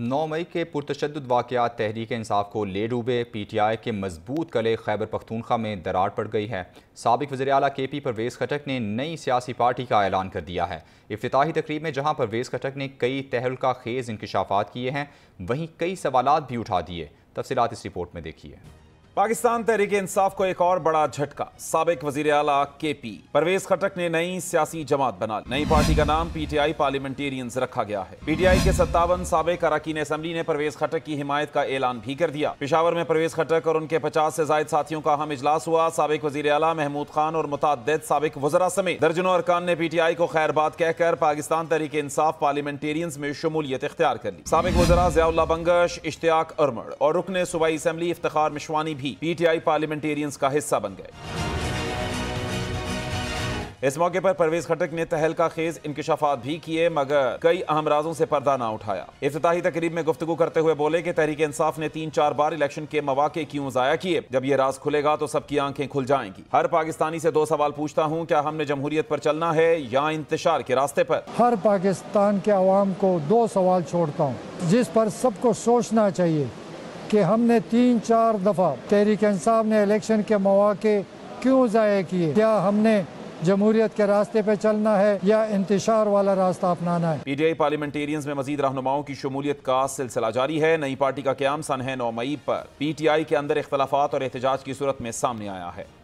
नौ मई के पुरतशद वाक़ात तहरीक इंसाफ को ले डूबे पी टी आई के मजबूत कले खैबर पख्तूनखा में दरार पड़ गई है सबक वजी अला के पी परवेज़ खटक ने नई सियासी पार्टी का ऐलान कर दिया है अफ्ताही तकरीब में जहाँ परवेज़ खटक ने कई तहलका खेज़ इंकशाफात किए हैं वहीं कई सवाल भी उठा दिए तफसलत इस रिपोर्ट में देखिए पाकिस्तान तहरीक इंसाफ को एक और बड़ा झटका सबक वजीर अला के पी परवेज खटक ने नई सियासी जमात बना ली नई पार्टी का नाम पी टी आई पार्लियामेंटेरियंस रखा गया है पी टी आई के सत्तावन सबक अरकान असम्बली ने परवेज खटक की हिमायत का ऐलान भी कर दिया पिशावर में परवेज खटक और उनके पचास से जायद साथियों का अहम इजलास हुआ सबक वजीर अला महमूद खान और मुतद सबक वजरा समेत दर्जनों अरकान ने पी टी आई को बात कहकर पाकिस्तान तहरीक इंसाफ पार्लियामेंटेरियंस में शमूलियत इख्तियार कर ली सबक वजरा जयाउल्ला बंगश इश्तियाक अरमड़ और रुकने सूबाई असम्बली इफ्तार मिशवानी भी ही पीटीआई पार्लियामेंटेरियंस का हिस्सा बन गए इस मौके पर परवेज खटक ने तहलका खेज इंकशाफात भी किए मगर कई अहम राजों से पर्दा ना उठाया इफ्ताही तकरीब में गुफ्तु करते हुए बोले कि तहरीक इंसाफ ने तीन चार बार इलेक्शन के मौाक़े क्यों ज़ाया किए जब ये राज खुलेगा तो सबकी आंखें खुल जाएंगी हर पाकिस्तानी से दो सवाल पूछता हूँ क्या हमने जमहूरियत पर चलना है या इंतजार के रास्ते पर हर पाकिस्तान के आवाम को दो सवाल छोड़ता हूँ जिस पर सबको सोचना चाहिए कि हमने तीन चार दफ़ा तहरीक इंसाफ ने इलेक्शन के मौाक़े क्यों ज़ाय किए क्या हमने जमहूरियत के रास्ते पे चलना है या इंतजार वाला रास्ता अपनाना है पीटीआई पार्लियामेंटेरियंस में मजीद रहनुमाओं की शमूलियत का सिलसिला जारी है नई पार्टी का क्याम सन है नौ मई पर पीटीआई के अंदर इख्तलाफात और एहतजाज की सूरत में सामने आया है